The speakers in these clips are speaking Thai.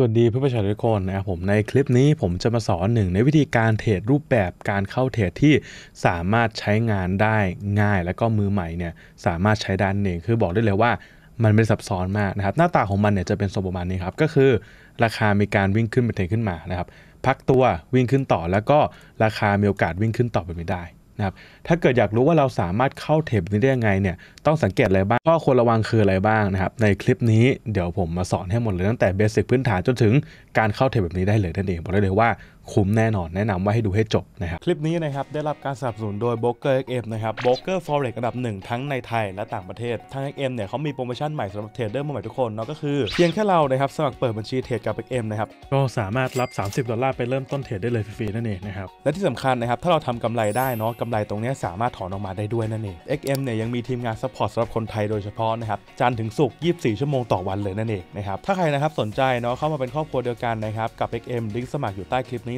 สวัสดีเพื่อนประชาชนทุกคนนะครับผมในคลิปนี้ผมจะมาสอนหนึ่งในวิธีการเทรดรูปแบบการเข้าเทรดที่สามารถใช้งานได้ง่าย แล้วก็มือใหม่เนี่ยสามารถใช้ด้านหนึ่งคือบอกได้เลยว่า มันไม่ซับซ้อนมากนะครับหน้าตาของมันเนี่ยจะเป็นทรงประมาณนี้ครับก็คือ ราคามีการวิ่งขึ้นเป็นเทรดขึ้นมานะครับ พักตัววิ่งขึ้นต่อแล้วก็ราคามีโอกาสวิ่งขึ้นต่อไปไม่ได้นะครับถ้าเกิดอยากรู้ว่าเราสามารถเข้าเทปนี้ได้ยังไงเนี่ยต้องสังเกตอะไรบ้างข้อควรระวังคืออะไรบ้างนะครับในคลิปนี้เดี๋ยวผมมาสอนให้หมดเลย ตั้งแต่เบสิกพื้นฐานจนถึงการเข้าเทปแบบนี้ได้เลยนั่นเองบอกได้เลยว่าคุ้มแน่นอนแนะนำว่าให้ดูให้จบนะครับ คลิปนี้นะครับ ได้รับการสนับสนุนโดย b r o k e r XM นะครับ b r o k e r Forex กระดับหนึ่ง ทั้งในไทยและต่างประเทศทาง XM เนี่ยเขามีโปรโมชั่นใหม่สำหรับเทรดเดอร์มือใหม่ทุกคน เนาะก็คือเพียงแค่เรานะครับ สมัครเปิดบัญชีเทรดกับ XM นะครับ ก็สามารถรับ 30 ดอลลาร์ไปเริ่มต้นเทรดได้เลยฟรีๆ นั่นเองนะครับและที่สำคัญนะครับถ้าเราทำกำไรได้เนาะกำไรตรงนี้สามารถถอนออกมาได้ด้วยนั่นเอง XM เนี่ยยังมีทีมงานซัพพอร์ตสำหรับคนไทยโดยเฉพาะนะครับจันถึงศุกร์24 ชั่วโมงต่อวันเลยนั่นเองนะครับถ้าใครนะครับสนใจเนาะเข้ามาเป็นครอบครัวเดียวกันนะครับกับลิงก์สมัครอยู่ใต้คลิปนี้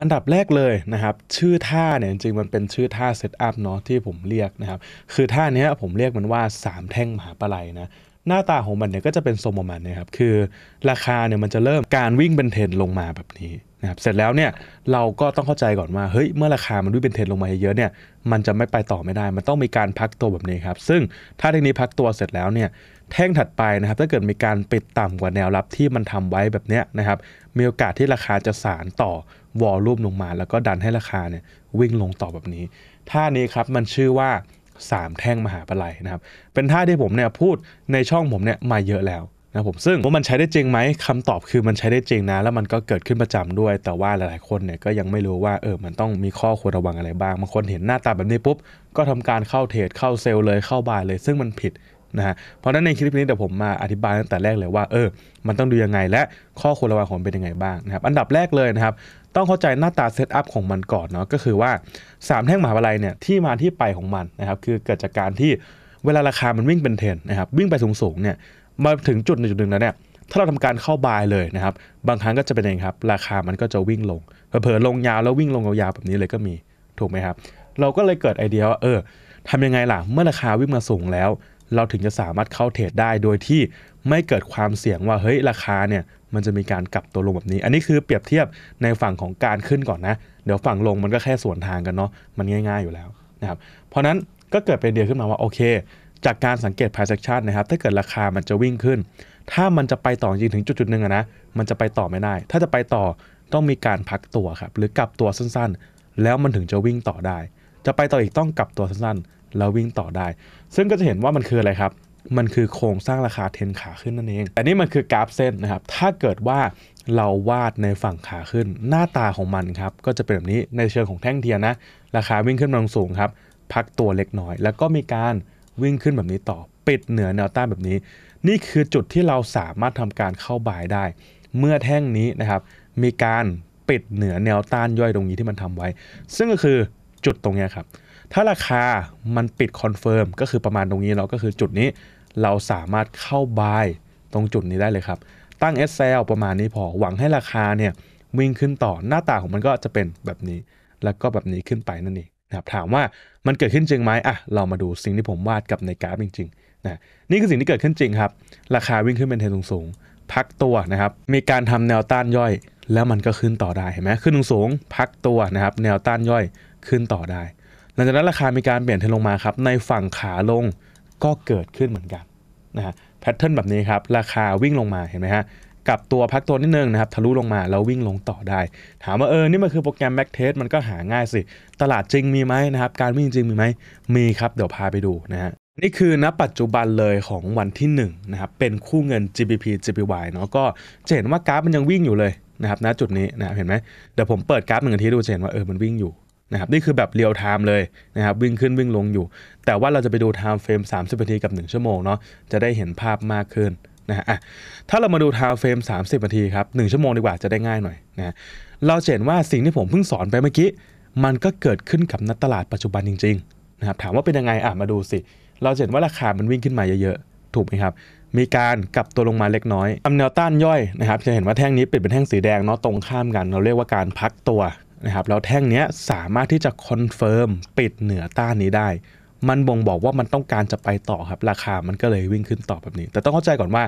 อันดับแรกเลยนะครับ ชื่อท่าเนี่ยจริงๆมันเป็นชื่อท่าเซตอัพเนาะที่ผมเรียกนะครับคือท่านี้ผมเรียกมันว่า3แท่งมหาปลัยนะหน้าตาของมันเนี่ยก็จะเป็นทรงประมาณนี้ครับ คือราคาเนี่ยมันจะเริ่มการวิ่งเป็นเทรนลงมาแบบนี้นะครับเสร็จแล้วเนี่ยเราก็ต้องเข้าใจก่อนว่า เฮ้ย เมื่อราคามันวิ่งเป็นเทรนลงมาเยอะเนี่ยมันจะไม่ไปต่อไม่ได้ มันต้องมีการพักตัวแบบนี้ครับซึ่งถ้าเทคนี้พักตัวเสร็จแล้วเนี่ยแท่งถัดไปนะครับถ้าเกิดมีการปิดต่ำกว่าแนวรับที่มันทำไว้แบบเนี้ยนะครับมีโอกาสที่ราคาจะสานต่อวอลลุ่มลงมาแล้วก็ดันให้ราคาเนี่ยวิ่งลงต่อแบบนี้ ท่านี้ครับมันชื่อว่า 3 แท่งมหาปลัยนะครับ เป็นท่าที่ผมเนี่ยพูดในช่องผมเนี่ยมาเยอะแล้วนะผมซึ่งว่ามันใช้ได้จริงไหมคำตอบคือมันใช้ได้จริงนะ แล้วมันก็เกิดขึ้นประจำด้วย แต่ว่าหลาย ๆคนเนี่ยก็ยังไม่รู้ว่าเออมันต้องมีข้อควรระวังอะไรบ้างบางคนเห็นหน้าตาแบบนี้ปุ๊บก็ทำการเข้าเทรดเข้าเซลล์เลยเข้าบายเลย ซึ่งมันผิดนะฮะเพราะฉะนั้นในคลิปนี้เดี๋ยวผมมาอธิบายตั้งแต่แรกเลยว่าเออมันต้องดูยังไงและข้อควรระวังของเป็นยังไงบ้างนะครับอันดับแรกเลยนะครับต้องเข้าใจหน้าตาเซตอัพของมันก่อนเนาะก็คือว่า 3แท่งมหาวิทยาลัยเนี่ยที่มาที่ไปของมันนะครับคือเกิดจากการที่เวลาราคามันวิ่งเป็นเทรนนะครับวิ่งไปสูงสูงเนี่ยมาถึงจุดในจุดหนึ่งแล้วเนี่ยถ้าเราทำการเข้าบายเลยนะครับบางครั้งก็จะเป็นอย่างครับราคามันก็จะวิ่งลง เผลอๆลงยาวแล้ววิ่งลงยาวแบบนี้เลยก็มีถูกไหมครับเราก็เลยเกิดไอเดียว่าเออทำยังไงล่ะเมื่อราคาวิ่งมาสูงแล้วเราถึงจะสามารถเข้าเทรดได้โดยที่ไม่เกิดความเสี่ยงว่าเฮ้ยราคาเนี่ยมันจะมีการกลับตัวลงแบบนี้ อันนี้คือเปรียบเทียบในฝั่งของการขึ้นก่อนนะ เดี๋ยวฝั่งลงมันก็แค่สวนทางกันเนาะมันง่ายๆอยู่แล้วนะครับเพราะนั้นก็เกิดเป็นเดียวขึ้นมาว่าโอเค จากการสังเกต price action นะครับถ้าเกิดราคามันจะวิ่งขึ้น ถ้ามันจะไปต่อจริงถึงจุดๆหนึ่งนะมันจะไปต่อไม่ได้ ถ้าจะไปต่อต้องมีการพักตัวครับหรือกลับตัวสั้นๆ แล้วมันถึงจะวิ่งต่อได้ จะไปต่ออีกต้องกลับตัวสั้นๆแล้ววิ่งต่อได้ ซึ่งก็จะเห็นว่ามันคืออะไรครับ มันคือโครงสร้างราคาเทนขาขึ้นนั่นเอง แต่นี่มันคือกราฟเส้นนะครับ ถ้าเกิดว่าเราวาดในฝั่งขาขึ้น หน้าตาของมันครับ ก็จะเป็นแบบนี้ ในเชิงของแท่งเทียนนะ ราคาวิ่งขึ้นลงสูงครับ พักตัวเล็กน้อย แล้วก็มีการวิ่งขึ้นแบบนี้ต่อ ปิดเหนือแนวต้านแบบนี้ นี่คือจุดที่เราสามารถทำการเข้าบายได้ เมื่อแท่งนี้นะครับ มีการปิดเหนือแนวต้านย่อยตรงนี้ที่มันทำไว้ ซึ่งก็คือจุดตรงนี้ครับถ้าราคามันปิดคอนเฟิร์มก็คือประมาณตรงนี้เนาะก็คือจุดนี้ เราสามารถเข้าบายตรงจุดนี้ได้เลยครับตั้ง SL ประมาณนี้พอหวังให้ราคาเนี่ยวิ่งขึ้นต่อหน้าตาของมันก็จะเป็นแบบนี้ แล้วก็แบบนี้ขึ้นไปนั่นเองนะครับถามว่ามันเกิดขึ้นจริงไหมอ่ะเรามาดูสิ่งที่ผมวาดกับในกราฟจริง ๆนะนี่คือสิ่งที่เกิดขึ้นจริงครับ ราคาวิ่งขึ้นเป็นเทรนสูงพักตัวนะครับมีการทำแนวต้านย่อย แล้วมันก็ขึ้นต่อได้เห็นไหมขึ้นสูงพักตัวนะครับแนวต้านย่อยขึ้นต่อได้หลังจากนั้นราคามีการเปลี่ยนเทรนลงมาครับในฝั่งขาลงก็เกิดขึ้นเหมือนกันนะฮะแพทเทิร์นแบบนี้ครับ ราคาวิ่งลงมาเห็นไหมฮะกับตัวพักตัวนิดนึงนะครับทะลุลงมาแล้ววิ่งลงต่อได้ถามว่า เออ นี่มันคือโปรแกรมแบ็กเทส มันก็หาง่ายสิ ตลาดจริงมีไหมนะครับ การวิ่งจริงมีไหมมีครับ เดี๋ยวพาไปดูนะฮะนี่คือณ ปัจจุบันเลยของวันที่1นะครับเป็นคู่เงิน GBP g p y เนาะก็จะเห็นว่ากราฟมันยังวิ่งอยู่เลยนะครับณจุดนี้นะเห็นไหมเดี๋ยวผมเปิดกราฟหนึ่งทีดูจะเห็นว่าเออมันวิ่งอยู่นะครับนี่คือแบบเรียลไทม์เลยนะครับวิ่งขึ้นวิ่งลงอยู่แต่ว่าเราจะไปดูไทม์เฟรม 30นาทีกับ 1 ชั่วโมงเนาะจะได้เห็นภาพมากขึ้นนะฮะถ้าเรามาดูไทม์เฟรม 30นาทีครับ 1 ชั่วโมงดีกว่าจะได้ง่ายหน่อยนะเราเห็นว่าสิ่งที่ผมเพิ่งสอนไปเมื่อกี้มันก็เกิดขึ้นกับนักตลาดปัจจุบันจริงๆนะครับถามว่าเป็นยังไงอ่ะมาดูสิเราเห็นว่าราคามันวิ่งขึ้นมาเยอะๆถูกไหมครับมีการกลับตัวลงมาเล็กน้อยทำแนวต้านย่อยนะครับจะเห็นว่าแท่งนี้เปยนเป็นแท่งสีแดงเนาะตรงข้ามกัน เราเรียกว่าการพักตัวนะครับแล้วแท่งนี้สามารถที่จะคอนเฟิร์มปิดเหนือต้านนี้ได้ มันบ่งบอกว่ามันต้องการจะไปต่อครับราคามันก็เลยวิ่งขึ้นต่อแบบนี้ แต่ต้องเข้าใจก่อนว่า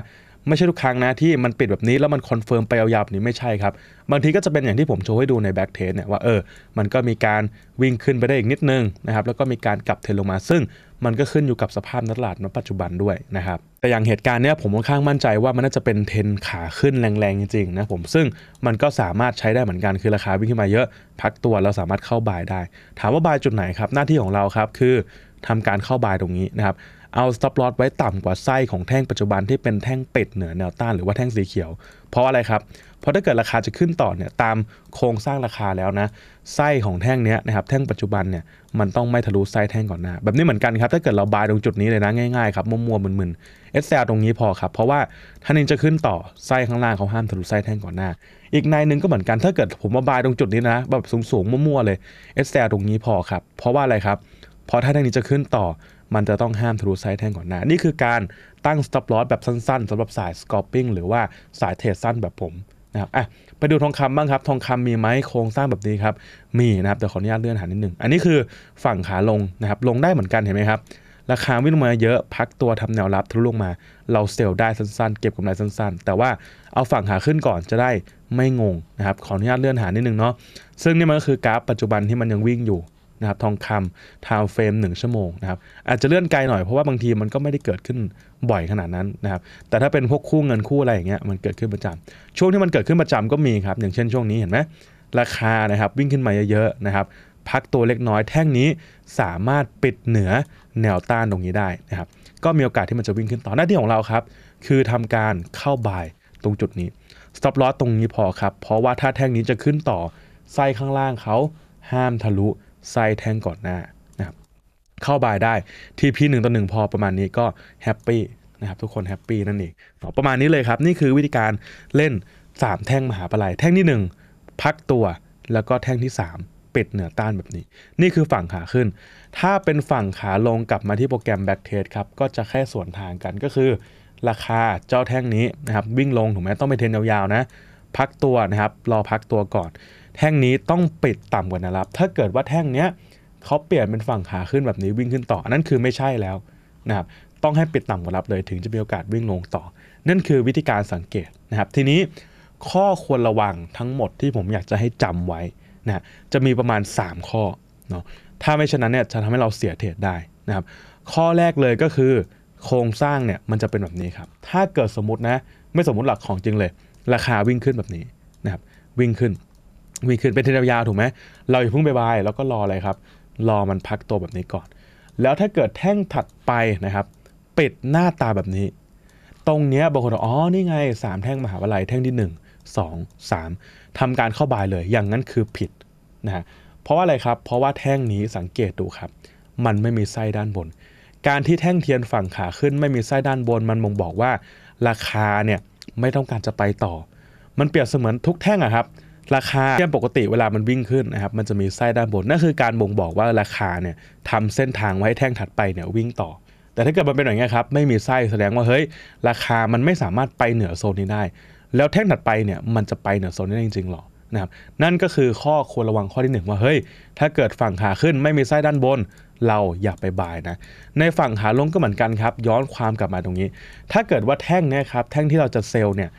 ไม่ใช่ทุกครั้งนะ ที่มันปิดแบบนี้แล้วมันคอนเฟิร์มไปยาวๆบนี้ไม่ใช่ครับ บางทีก็จะเป็นอย่างที่ผมโชว์ให้ดูในแบ็กเทสเนี่ยว่าเออมันก็มีการวิ่งขึ้นไปได้อีกนิดนึงนะครับแล้วก็มีการกลับเทลงมาซึ่งมันก็ขึ้นอยู่กับสภาพนักตลาดณปัจจุบันด้วยนะครับแต่อย่างเหตุการณ์เนี้ยผมค่อนข้างมั่นใจว่ามันน่าจะเป็นเทนขาขึ้นแรงๆจริงๆนะผมซึ่งมันก็สามารถใช้ได้เหมือนกันคือราคาวิ่งขึ้นมาเยอะ พักตัวเราสามารถเข้าบายได้ ถามว่าบายจุดไหนครับ หน้าที่ของเราครับคือทำการเข้าบายตรงนี้นะครับเอาสต็อปลอ s ไว้ต่ำกว่าไส้ของแท่งปัจจุบันที่เป็นแท่งเป็ดเหนือแนวต้าน หรือว่าแท่งสีเขียว เพราะอะไรครับเพราะถ้าเกิดราคาจะขึ้นต่อเนี่ยตามโครงสร้างราคาแล้วนะไส้ของแท่งเนี้ยนะครับแท่งปัจจุบันเนี่ยมันต้องไม่ทะลุไส้แท่งก่อนหน้าแบบนี้เหมือนกันครับถ้าเกิดเราบายตรงจุดนี้เลยนะง่ายๆครับมั่วๆมึนๆเอสแตรงนี้พอครับเพราะว่าถ้านินจะขึ้นต่อไส้ข้างล่างเขาห้ามทะลุไส้แท่งก่อนหน้าอีกนายหนึ่งก็เหมือนกันถ้าเกิดผมมาบายตรงจุดนี้นะแบบสูงๆมั่วๆเลยเอสแลตรงนี้พอครับเพราะว่าอะไรครับเพราะถ้าแท่งนี้จะขึ้นต่อมันจะต้องห้ามทะลุไซส์แท่งก่อนหน้านี่คือการตั้ง stop loss แบบสั้นๆสำหรับสาย scalping หรือว่าสายเทรดสั้นแบบผมนะครับอ่ะไปดูทองคำบ้างครับทองคำมีไหมโครงสร้างแบบนี้ครับ มีนะครับ แต่ขออนุญาตเลื่อนหานิดหนึ่งอันนี้คือฝั่งขาลงนะครับลงได้เหมือนกันเห็นไหมครับ ราคาวิ่งมาเยอะพักตัวทำแนวรับทะลุลงมาเราเซลล์ได้สั้น ๆเก็บกำไรสั้นๆ แต่ว่าเอาฝั่งขาขึ้นก่อนจะได้ไม่งงนะครับขออนุญาตเลื่อนหานิดหนึ่งเนาะซึ่งนี่มันก็คือกราฟปัจจุบันที่มันยังวิ่งอยู่นะครับทองคำทาวเฟรม1ชั่วโมงนะครับ อาจจะเลื่อนไกลหน่อยเพราะว่าบางทีมันก็ไม่ได้เกิดขึ้นบ่อยขนาดนั้นนะครับ แต่ถ้าเป็นพวกคู่เงินคู่อะไรอย่างเงี้ย มันเกิดขึ้นประจำ ช่วงที่มันเกิดขึ้นประจำก็มีครับ อย่างเช่นช่วงนี้เห็นไหม ราคานะครับ วิ่งขึ้นมาเยอะๆนะครับ พักตัวเล็กน้อยแท่งนี้สามารถปิดเหนือแนวต้านตรงนี้ได้นะครับ ก็มีโอกาสที่มันจะวิ่งขึ้นต่อ หน้าที่ของเราครับ คือทำการเข้าบายตรงจุดนี้ stop loss ตรงนี้พอครับ เพราะว่าถ้าแท่งนี้จะขึ้นต่อ ไส้ข้างล่างเขาห้ามทะลุไส้แท่งก่อนหน้านะครับเข้าบายได้ที่พี่หนึ่งต่อหนึ่งพอประมาณนี้ก็แฮปปี้นะครับ ทุกคนแฮปปี้นั่นเองประมาณนี้เลยครับ นี่คือวิธีการเล่น 3 แท่งมหาปลายแท่งที่ 1 พักตัวแล้วก็แท่งที่3ปิดเหนือต้านแบบนี้ นี่คือฝั่งขาขึ้น ถ้าเป็นฝั่งขาลงกลับมาที่โปรแกรมแบ็กเทสครับ ก็จะแค่สวนทางกันก็คือ ราคาเจ้าแท่งนี้นะครับวิ่งลงถูกไหมต้องไปเทนยาวๆนะพักตัวนะครับรอพักตัวก่อนแท่งนี้ต้องปิดต่ำกว่าแนวรับ ถ้าเกิดว่าแท่งเนี้ยเขาเปลี่ยนเป็นฝั่งขาขึ้นแบบนี้ วิ่งขึ้นต่อนั่นคือไม่ใช่แล้วนะครับ ต้องให้ปิดต่ำกว่ารับเลย ถึงจะมีโอกาสวิ่งลงต่อ นั่นคือวิธีการสังเกตนะครับ ทีนี้ข้อควรระวังทั้งหมดที่ผมอยากจะให้จำไว้นะ จะมีประมาณ 3 ข้อเนาะ ถ้าไม่ฉะนั้นเนี่ยจะทำให้เราเสียเทรดได้นะครับ ข้อแรกเลยก็คือ โครงสร้างเนี่ยมันจะเป็นแบบนี้ครับ ถ้าเกิดสมมตินะไม่สมมติหลักของจริงเลย ราคาวิ่งขึ้นแบบนี้นะครับวิ่งขึ้นวิ่งขึ้นเป็นเทรนยาวถูกไหม เราอย่าเพิ่งบายบายแล้วก็รออะไรครับ รอมันพักตัวแบบนี้ก่อน แล้วถ้าเกิดแท่งถัดไปนะครับปิดหน้าตาแบบนี้ ตรงเนี้ยบางคนอ๋อ นี่ไง 3 แท่งมหาวิทยาลัย แท่งที่ 1 2 3 ทำการเข้าบายเลย อย่างนั้นคือผิดนะฮะ เพราะว่าอะไรครับ เพราะว่าแท่งนี้สังเกตดูครับ มันไม่มีไส้ด้านบน การที่แท่งเทียนฝั่งขาขึ้นไม่มีไส้ด้านบนมันมองบอกว่า ราคาเนี่ยไม่ต้องการจะไปต่อ มันเปรียบเสมือนทุกแท่งอะครับราคาเทียมปกติเวลามันวิ่งขึ้นนะครับมันจะมีไส้ด้านบนนั่นคือการบ่งบอกว่าราคาเนี่ยทำเส้นทางไว้แท่งถัดไปเนี่ยวิ่งต่อ แต่ถ้าเกิดมันเป็นอย่างนี้ครับไม่มีไส้แสดงว่าเฮ้ย ราคามันไม่สามารถไปเหนือโซนนี้ได้ แล้วแท่งถัดไปเนี่ยมันจะไปเหนือโซนนี้ได้จริงๆหรอนะครับนั่นก็คือข้อควรระวังข้อที่ 1 ว่าเฮ้ยถ้าเกิดฝั่งขาขึ้นไม่มีไส้ด้านบน เราอย่าไปบายนะในฝั่งขาลงก็เหมือนกันครับ ย้อนความกลับมาตรงนี้ ถ้าเกิดว่าแท่งนะครับแท่งที่เราจะเซลล์เนี่ย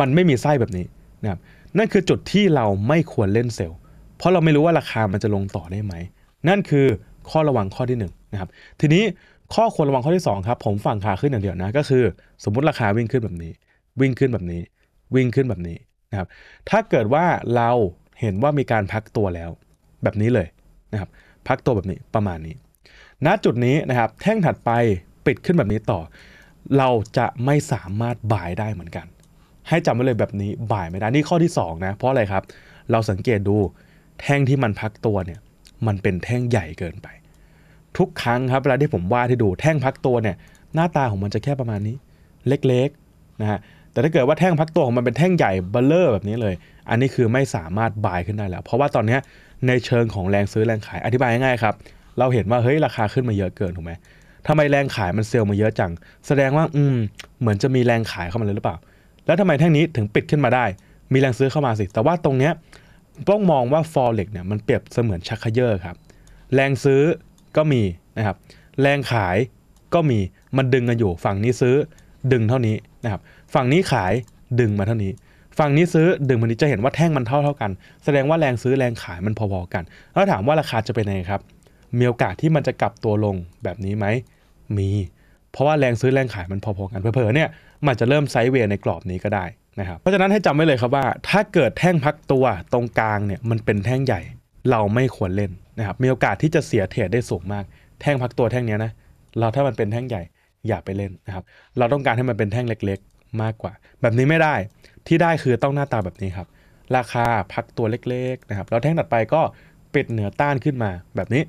มันไม่มีไส้แบบนี้นะครับนั่นคือจุดที่เราไม่ควรเล่นเซลล์ เพราะเราไม่รู้ว่าราคามันจะลงต่อได้ไหม นั่นคือข้อระวังข้อที่1นนะครับ ทีนี้ข้อควรระวังข้อที่2ครับ ผมฝั่งขาขึ้นอย่างเดียวนะก็คือ สมมุติราคาวิ่งขึ้นแบบนี้ วิ่งขึ้นแบบนี้ วิ่งขึ้นแบบนี้นะครับถ้าเกิดว่าเราเห็นว่ามีการพักตัวแล้วแบบนี้เลยนะครับพักตัวแบบนี้ประมาณนี้ ณจุดนี้นะครับแท่งถัดไปปิดขึ้นแบบนี้ต่อ เราจะไม่สามารถบายได้เหมือนกันให้จำไว้เลยแบบนี้บ่ายไม่ได้นี่ข้อที่ 2นะเพราะอะไรครับเราสังเกตดูแท่งที่มันพักตัวเนี่ยมันเป็นแท่งใหญ่เกินไป ทุกครั้งครับเวลาที่ผมวาดให้ดูแท่งพักตัวเนี่ย หน้าตาของมันจะแค่ประมาณนี้เล็กๆนะฮะแต่ถ้าเกิดว่าแท่งพักตัวของมันเป็นแท่งใหญ่เบลเลอร์แบบนี้เลย อันนี้คือไม่สามารถบายขึ้นได้แล้ว เพราะว่าตอนนี้ในเชิงของแรงซื้อแรงขายอธิบายง่ายๆครับเราเห็นว่าเฮ้ยราคาขึ้นมาเยอะเกินถูกไหมทำไมแรงขายมันเซลล์มาเยอะจังแสดงว่าอืมเหมือนจะมีแรงขายเข้ามาเลยหรือเปล่าแล้วทำไมแท่งนี้ถึงปิดขึ้นมาได้ มีแรงซื้อเข้ามาสิ แต่ว่าตรงเนี้ยต้องมองว่าฟอเร็กเนี่ยมันเปรียบเสมือนชักเขยอครับแรงซื้อก็มีนะครับแรงขายก็มีมันดึงกันอยู่ ฝั่งนี้ซื้อดึงเท่านี้นะครับฝั่งนี้ขายดึงมาเท่านี้ ฝั่งนี้ซื้อดึงมานี้จะเห็นว่าแท่งมันเท่าเท่ากัน แสดงว่าแรงซื้อแรงขายมันพอ ๆ กันแล้วถามว่าราคาจะเป็นไงครับมีโอกาสที่มันจะกลับตัวลงแบบนี้ไหมมีเพราะว่าแรงซื้อแรงขายมันพอๆกันเผลอๆเนี่ยมันจะเริ่มไซด์เวย์ในกรอบนี้ก็ได้ นะครับเพราะฉะนั้นให้จำไว้เลยครับว่า ถ้าเกิดแท่งพักตัวตรงกลางเนี่ยมันเป็นแท่งใหญ่เราไม่ควรเล่น นะครับมีโอกาสที่จะเสียเทรดได้สูงมาก แท่งพักตัวแท่งนี้นะเราถ้ามันเป็นแท่งใหญ่อย่าไปเล่นนะครับเราต้องการให้มันเป็นแท่งเล็กๆมากกว่า แบบนี้ไม่ได้ที่ได้คือต้องหน้าตาแบบนี้ครับ ราคาพักตัวเล็กๆนะครับแล้วแท่งถัดไปก็ปิดเหนือต้านขึ้นมา แบบนี้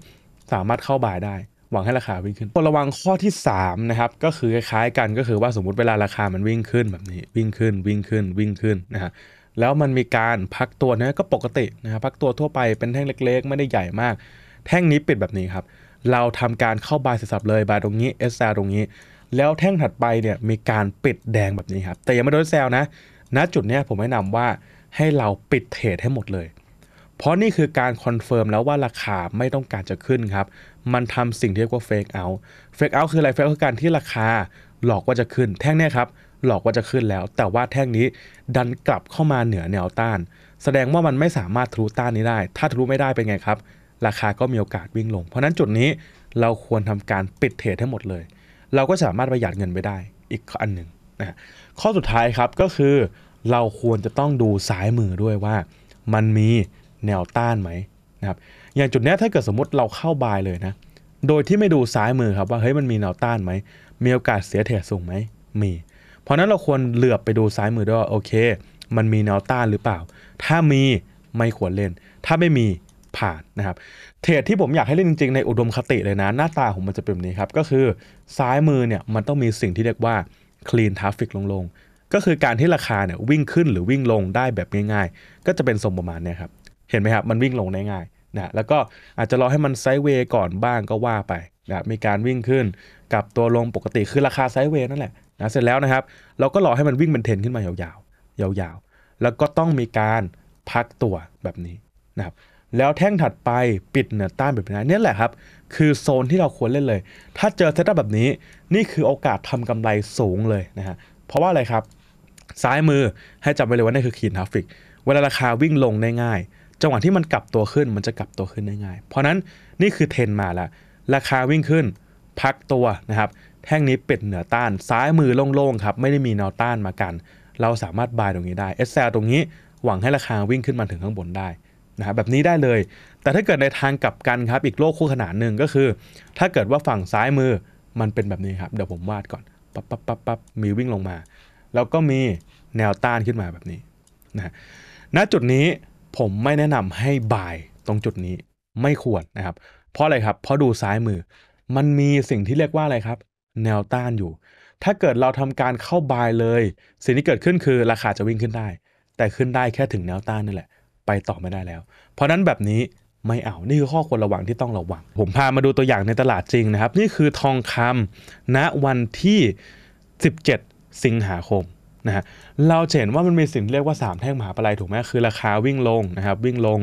สามารถเข้าบ่ายได้หวังให้ราคาวิ่งขึ้นระวังข้อที่3นะครับก็คือคล้ายกันก็คือว่าสมมติเวลาราคามันวิ่งขึ้นแบบนี้วิ่งขึ้นวิ่งขึ้นวิ่งขึ้นนะฮะแล้วมันมีการพักตัวนะก็ปกตินะครับพักตัวทั่วไปเป็นแท่งเล็กๆ ไม่ได้ใหญ่มาก แท่งนี้ปิดแบบนี้ครับเราทำการเข้าบายสับเลยบายตรงนี้เอสแซลตรงนี้ แล้วแท่งถัดไปเนี่ยมีการปิดแดงแบบนี้ครับแต่ยังไม่โดนแซลนะณจุดนี้ผมแนะนำว่าให้เราปิดเทรดให้หมดเลยเพราะนี่คือการคอนเฟิร์มแล้วว่าราคาไม่ต้องการจะขึ้นครับ มันทำสิ่งที่เรียกว่าเฟกเอาท์ เฟกเอาท์คืออะไร เฟกเอาคือการที่ราคาหลอกว่าจะขึ้นแท่งนี่ครับ หลอกว่าจะขึ้นแล้ว แต่ว่าแท่งนี้ดันกลับเข้ามาเหนือแนวต้าน แสดงว่ามันไม่สามารถทะลุต้านนี้ได้ ถ้าทะลุไม่ได้เป็นไงครับ ราคาก็มีโอกาสวิ่งลง เพราะนั้นจุดนี้เราควรทำการปิดเทรดให้หมดเลย เราก็สามารถประหยัดเงินไปได้อีกอันหนึ่งนะข้อสุดท้ายครับก็คือเราควรจะต้องดูสายมือด้วยว่า มันมีแนวต้านไหมนะครับ อย่างจุดนี้ถ้าเกิดสมมติเราเข้าบายเลยนะ โดยที่ไม่ดูซ้ายมือครับว่าเฮ้ยมันมีแนวต้านไหม มีโอกาสเสียเทรดสูงไหม มี เพราะนั้นเราควรเหลือบไปดูซ้ายมือด้วยว่าโอเค มันมีแนวต้านหรือเปล่า ถ้ามีไม่ควรเล่น ถ้าไม่มีผ่านนะครับ เทรดที่ผมอยากให้เล่นจริง ๆ ในอุดมคติเลยนะหน้าตาของมันจะเป็นแบบนี้ครับ ก็คือซ้ายมือเนี่ยมันต้องมีสิ่งที่เรียกว่า clean traffic ลงๆ ก็คือการที่ราคาเนี่ยวิ่งขึ้นหรือวิ่งลงได้แบบง่าย ๆ ก็จะเป็นทรงประมาณนี้ครับเห็นไหมครับมันวิ่งลงได้ง่ายนะแล้วก็อาจจะรอให้มันไซด์เวย์ก่อนบ้างก็ว่าไปนะมีการวิ่งขึ้นกับตัวลงปกติคือราคาไซด์เวย์นั่นแหละนะเสร็จแล้วนะครับ เราก็รอให้มันวิ่งเป็นเทนขึ้นมายาวๆยาวๆแล้วก็ต้องมีการพักตัวแบบนี้นะครับแล้วแท่งถัดไปปิดเหนือต้านแบบนี้นี่แหละครับคือโซนที่เราควรเล่นเลย ถ้าเจอเซตอัพแบบนี้นี่คือโอกาสทำกำไรสูงเลยนะฮะเพราะว่าอะไรครับซ้ายมือให้จำไว้เลยว่านี่คือขีดทราฟิกเวลาราคาวิ่งลงได้ง่ายจังหวะที่มันกลับตัวขึ้น มันจะกลับตัวขึ้นได้ง่ายเพราะนั้นนี่คือเทรนมาแล้ว ราคาวิ่งขึ้น พักตัวนะครับ แท่งนี้เป็ดเหนือต้าน ซ้ายมือโล่งๆครับ ไม่ได้มีแนวต้านมากัน เราสามารถบายตรงนี้ได้ SL ตรงนี้หวังให้ราคาวิ่งขึ้นมาถึงข้างบนได้นะครับแบบนี้ได้เลย แต่ถ้าเกิดในทางกลับกันครับ อีกโลกคู่ขนานหนึ่งก็คือ ถ้าเกิดว่าฝั่งซ้ายมือมันเป็นแบบนี้ครับ เดี๋ยวผมวาดก่อน ปั๊บปั๊บปั๊บปั๊บมีวิ่งลงมา แล้วก็มีแนวต้านขึ้นมาแบบนี้นะณจุดนี้ผมไม่แนะนำให้บายตรงจุดนี้ไม่ควรนะครับ เพราะอะไรครับ เพราะดูซ้ายมือ มันมีสิ่งที่เรียกว่าอะไรครับ แนวต้านอยู่ ถ้าเกิดเราทำการเข้าบายเลย สิ่งที่เกิดขึ้นคือ ราคาจะวิ่งขึ้นได้ แต่ขึ้นได้แค่ถึงแนวต้านนี่แหละไปต่อไม่ได้แล้ว เพราะนั้นแบบนี้ไม่เอานี่คือข้อควรระวังที่ต้องระวัง ผมพามาดูตัวอย่างในตลาดจริงนะครับ นี่คือทองคำณวันที่ 17 สิงหาคมนะฮะเราเห็นว่ามันมีสิ่งเรียกว่า 3 แท่งมหาปลายถูกไหมคือ ราคาวิ่งลงนะครับวิ่งลง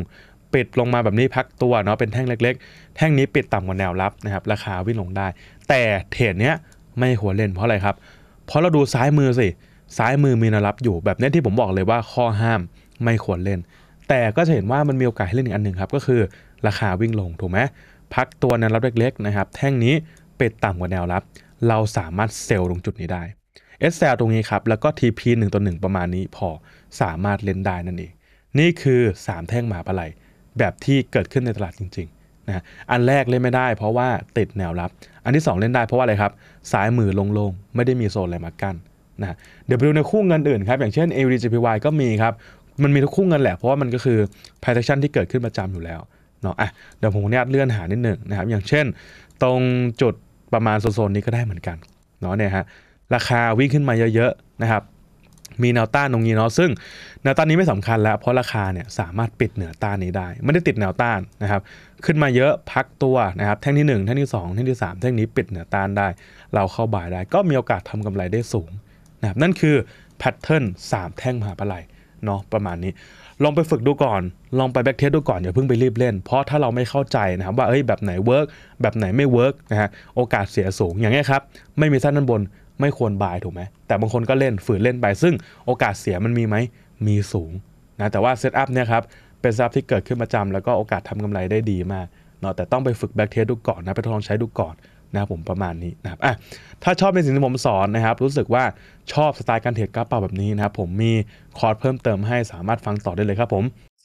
ปิดลงมาแบบนี้พักตัวเนาะเป็นแท่งเล็กๆ แท่งนี้ปิดต่ำกว่าแนวรับนะครับ ราคาวิ่งลงได้ แต่เทรดเนี้ยไม่หัวเล่นเพราะอะไรครับ เพราะเราดูซ้ายมือสิ ซ้ายมือมีแนวรับอยู่แบบนี้ที่ผมบอกเลยว่าข้อห้ามไม่ควรเล่น แต่ก็จะเห็นว่ามันมีโอกาสให้เล่นอีกอันหนึ่งครับก็คือ ราคาวิ่งลงถูกไหมพักตัวแนวรับเล็กๆนะครับแท่งนี้ปิดต่ำกว่าแนวรับ เราสามารถเซลล์ตรงจุดนี้ได้ SL ตรงนี้ครับ แล้วก็ TP 1ต่อ1ประมาณนี้พอสามารถเล่นได้นั่นเอง นี่คือ 3 แท่งหมาปลาไหลแบบที่เกิดขึ้นในตลาดจริงๆนะ อันแรกเล่นไม่ได้เพราะว่าติดแนวรับ อันที่ 2 เล่นได้เพราะว่าอะไรครับ สายมือลงๆไม่ได้มีโซนอะไรมากั้นนะ เดี๋ยวไปดูในคู่เงินอื่นครับ อย่างเช่น AVGPY ก็มีครับ มันมีทุกคู่เงินแหละเพราะว่ามันก็คือ protection ที่เกิดขึ้นประจำอยู่แล้วเนาะอ่ะเดี๋ยวผมเนี่ยเลื่อนหานิดหนึ่งนะครับอย่างเช่น ตรงจุดประมาณโซนนี้ก็ได้เหมือนกันเนาะเนี่ยฮะราคาวิ่งขึ้นมาเยอะๆนะครับ มีแนวต้านตรงนี้เนาะ ซึ่งแนวต้านนี้ไม่สำคัญแล้ว เพราะราคาเนี่ยสามารถปิดเหนือต้านนี้ได้ ไม่ได้ติดแนวต้านนะครับ ขึ้นมาเยอะพักตัวนะครับ แท่งที่ 1 แท่งที่ 2 แท่งที่ 3 แท่งนี้ปิดเหนือต้านได้ เราเข้าบ่ายได้ ก็มีโอกาส ทำกำไรได้สูงนะครับ นั่นคือแพทเทิร์น3แท่งมหาปลายเนาะ ประมาณนี้ ลองไปฝึกดูก่อน ลองไปแบ็กเทสดูก่อนอย่าเพิ่งไปรีบเล่น เพราะถ้าเราไม่เข้าใจนะครับว่าเอ้ยแบบไหนเวิร์กแบบไหนไม่เวิร์กนะฮะ โอกาสเสียสูงอย่างนี้ครับ ไม่มีสั้นด้านบนไม่ควรบายถูกไหม แต่บางคนก็เล่นฝืนเล่นไปซึ่งโอกาสเสียมันมีไหมมีสูงนะแต่ว่าเซตอัพเนี่ยครับเป็นเซตอัพที่เกิดขึ้นประจำแล้วก็โอกาสทำกำไรได้ดีมากเนาะแต่ต้องไปฝึกแบ็กเทสดูก่อนนะไปทดลองใช้ดูก่อนนะครับผมประมาณนี้นะครับอ่ะถ้าชอบในสิ่งที่ผมสอนนะครับรู้สึกว่าชอบสไตล์การเทรดกระเป๋าแบบนี้นะครับผมมีคอร์สเพิ่มเติมให้สามารถฟังต่อได้เลยครับผม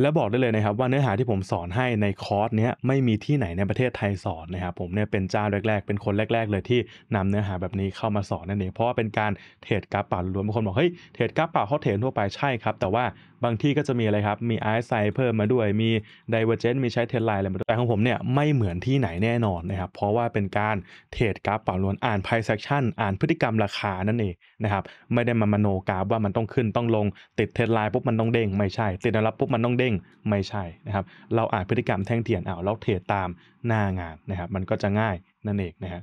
และบอกได้เลยนะครับว่าเนื้อหาที่ผมสอนให้ในคอร์สนี้ไม่มีที่ไหนในประเทศไทยสอนนะครับผมเนี่ยเป็นเจ้าแรกๆเป็นคนแรกๆเลยที่นำเนื้อหาแบบนี้เข้ามาสอนนั่นเองเพราะว่าเป็นการเทรดกราฟป่าล้วนบางคนบอกเฮ้ยเทรดกราฟป่าเขาเทรดทั่วไปใช่ครับแต่ว่าบางที่ก็จะมีอะไรครับ มีไอซ์ไซเพิ่มมาด้วย มีไดเวอร์เจนต์มีใช้เทนไลน์อะไรมาด้วย แต่ของผมเนี่ยไม่เหมือนที่ไหนแน่นอนนะครับ เพราะว่าเป็นการเทรดกราฟปล่าลวนอ่านไพ่์เซคชันอ่านพฤติกรรมราคานั่นเองนะครับ ไม่ได้มามโนกราฟว่ามันต้องขึ้นต้องลง ติดเทนไลน์ปุ๊บมันต้องเด้งไม่ใช่ ติดรับปุ๊บมันต้องเด้งไม่ใช่นะครับ เราอ่านพฤติกรรมแท่งเทียนเอาแล้วเทรดตามหน้างานนะครับ มันก็จะง่ายนั่นเองนะครับ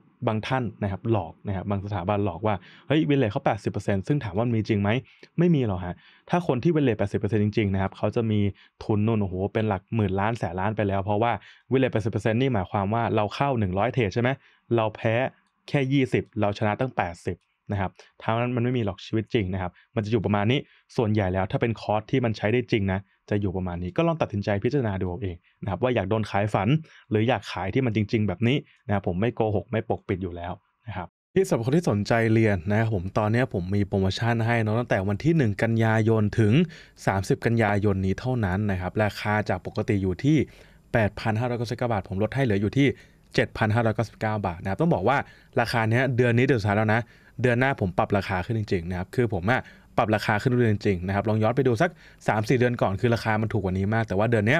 บางท่านนะครับ หลอกนะครับ บางสถาบันหลอกว่า เฮ้ยเวลเลทเขา 80%ซึ่งถามว่ามีจริงไหมไม่มีหรอกฮะ ถ้าคนที่เวลเลท 80%จริง ๆ นะครับเขาจะมีทุนนู่นโอ้โหเป็นหลักหมื่นล้านแสนล้านไปแล้ว เพราะว่าเวลเลท 80%นี่หมายความว่าเราเข้า 100เทรดใช่ไหมเราแพ้แค่ 20 เราชนะตั้ง 80นะครับั้นมันไม่มีหรอกชีวิตจริงนะครับ มันจะอยู่ประมาณนี้ ส่วนใหญ่แล้วถ้าเป็นคอร์สที่มันใช้ได้จริงนะ จะอยู่ประมาณนี้ ก็ลองตัดสินใจพิจารณาดูเองนะครับว่าอยากโดนขายฝันหรืออยากขายที่มันจริง ๆแบบนี้นะครับผมไม่โกหก ไม่ปกปิดอยู่แล้วนะครับที่สำหรับคนที่สนใจเรียนนะครับผมตอนนี้ผมมีโปรโมชั่นให้นะตั้งแต่วันที่ 1 กันยายนถึง 30 กันยายนนี้เท่านั้นนะครับราคาจากปกติอยู่ที่8,599บาทผมลดให้เหลืออยู่ที่ 7,599 บาทนะครับต้องบอกว่าราคาเนี้ยเดือนนี้เดือนสุดท้ายแล้วนะเดือนหน้าผมปรับราคาขึ้นจริงๆนะครับ คือผมอะปรับราคาขึ้นเรื่อยจริงๆนะครับลองย้อนไปดูสัก3-4เดือนก่อนคือราคา มันถูกกว่านี้มาก แต่ว่าเดือนนี้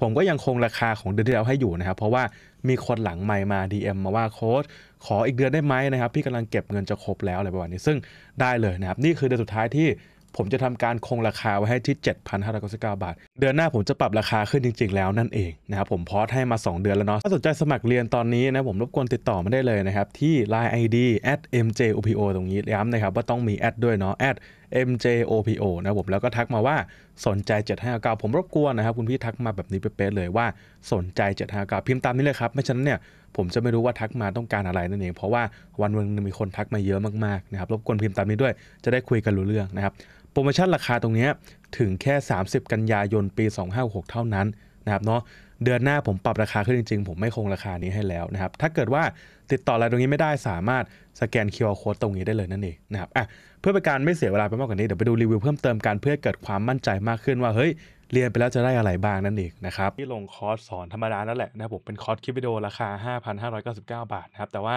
ผมก็ยังคงราคาของเดือนที่แล้วให้อยู่นะครับ เพราะว่ามีคนหลังใหม่มา DM มาว่าโค้ดขออีกเดือนได้ไหมนะครับ พี่กำลังเก็บเงินจะครบแล้วอะไรประมาณนี้ซึ่งได้เลยนะครับนี่คือเดือนสุดท้ายที่ผมจะทำการคงราคาไว้ให้ที่ 7,599บาท เดือนหน้าผมจะปรับราคาขึ้นจริงๆ แล้วนั่นเองนะครับ ผมพอให้มา 2 เดือนแล้วเนาะ ถ้าสนใจสมัครเรียนตอนนี้นะผมรบกวนติดต่อมาได้เลยนะครับที่ Line ID @mjopo ตรงนี้ย้ำนะครับว่าต้องมีแอดด้วยเนาะ @mjopo นะผมแล้วก็ทักมาว่าสนใจ 759ผมรบกวนนะครับ คุณพี่ทักมาแบบนี้เป๊ะเลยว่าสนใจ 759พิมพ์ตามนี้เลยครับไม่ฉะนั้นเนี่ยผมจะไม่รู้ว่าทักมาต้องการอะไรนั่นเอง เพราะว่าวันวันมีคนทักมาเยอะมากๆ นะครับรบกวนพิมพ์ตามนี้ด้วยจะได้คุยกันรู้เรื่องนะครับโปรโมชั่นราคาตรงนี้ถึงแค่ 30 กันยายน ปี 2566เท่านั้นนะครับเนาะเดือนหน้าผมปรับราคาขึ้นจริงๆ ผมไม่คงราคานี้ให้แล้วนะครับถ้าเกิดว่าติดต่ออะไรตรงนี้ไม่ได้สามารถสแกน QR Code ตรงนี้ได้เลยนั่นเองนะครับอ่ะเพื่อเป็นการไม่เสียเวลาไปมากกว่านี้ เดี๋ยวไปดูรีวิวเพิ่มเติมการเพื่อเกิดความมั่นใจมากขึ้นว่าเฮ้ยเรียนไปแล้วจะได้อะไรบ้างนั่นเองนะครับที่ลงคอร์สสอนธรรมดานั่นแหละนะผมเป็นคอร์สคลิปวิดีโอราคา 5,599 บาทนะครับแต่ว่า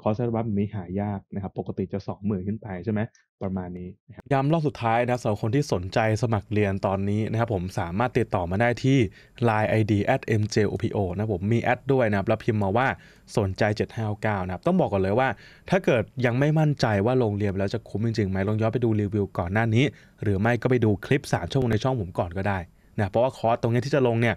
คอร์สบัฟบนี้หายากนะครับปกติจะ20,000ขึ้นไปใช่ไหมประมาณนี้นะย้ำรอบสุดท้ายนะสำหรับคนที่สนใจสมัครเรียนตอนนี้นะครับผมสามารถติดต่อมาได้ที่ Line ID at mjopo นะผมมีแอดด้วยนะครับ แล้วพิมพ์มาว่าสนใจ 759นะครับต้องบอกก่อนเลยว่า ถ้าเกิดยังไม่มั่นใจว่าลงเรียน แล้วจะคุ้มจริงๆไหมลองย้อนไปดูรีวิวก่อนหน้านี้ หรือไม่ก็ไปดูคลิป3ชั่วโมงในช่องผมก่อนก็ได้นะเพราะว่าคอร์สตรงนี้ที่จะลงเนี่ย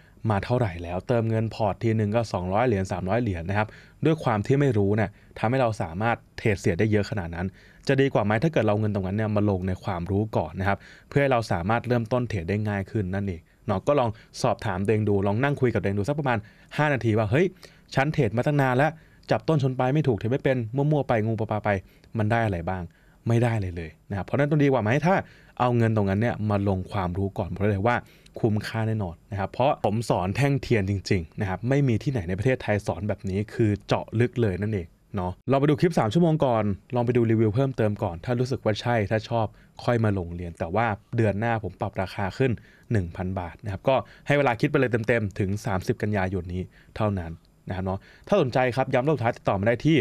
มาเท่าไหร่แล้ว เติมเงินพอร์ตทีหนึ่งก็200เหรียญ300 เหรียญนะครับด้วยความที่ไม่รู้เนี่ยทำให้เราสามารถเทรดเสียได้เยอะขนาดนั้น จะดีกว่าไหมถ้าเกิดเราเงินตรงนั้นเนี่ยมาลงในความรู้ก่อนนะครับเพื่อให้เราสามารถเริ่มต้นเทรดได้ง่ายขึ้นนั่นเองเนาะก็ลองสอบถามตัวเองดูลองนั่งคุยกับตัวเองดูสักประมาณ5 นาทีว่าเฮ้ยฉันเทรดมาตั้งนานแล้ว จับต้นชนปลายไม่ถูกเทรดไม่เป็นมั่วๆไปงูปลาไปมันได้อะไรบ้างไม่ได้เลยเลยนะครับเพราะนั้นต้องดีกว่าไหมถ้าเอาเงินตรงนั้นเนี่ยมาลงความรู้ก่อนเพราะเลยว่าคุ้มค่าแน่นอนนะครับ เพราะผมสอนแท่งเทียนจริง ๆ นะครับ ไม่มีที่ไหนในประเทศไทยสอนแบบนี้คือเจาะลึกเลยนั่นเองเนาะเราไปดูคลิป 3 ชั่วโมงก่อน ลองไปดูรีวิวเพิ่มเติมก่อนถ้ารู้สึกว่าใช่ถ้าชอบค่อยมาลงเรียน แต่ว่าเดือนหน้าผมปรับราคาขึ้น 1,000 บาทนะครับก็ให้เวลาคิดไปเลยเต็ม ๆ ถึง 30 กันยายนนี้เท่านั้นนะครับเนาะถ้าสนใจครับย้ำรอบท้ายติดต่อมาได้ที่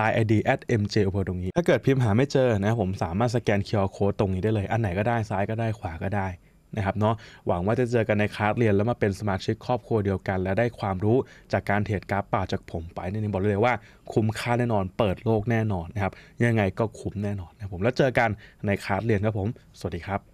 Line ID at mj o p ตรงนี้ถ้าเกิดพิมพ์หาไม่เจอนะผมสามารถสแกน QR Code ตรงนี้ได้เลย อันไหนก็ได้ซ้ายก็ได้ขวาก็ได้นะครับเนาะหวังว่าจะเจอกันในคลาสเรียนแล้วมาเป็นสมาชิกครอบครัวเดียวกันและได้ความรู้จากการเทรดกราฟป่าจากผมไปนี่บอกเลยว่าคุ้มค่าแน่นอนเปิดโลกแน่นอนนะครับยังไงก็คุ้มแน่นอนนะผมแล้วเจอกันในคลาสเรียนครับผม สวัสดีครับ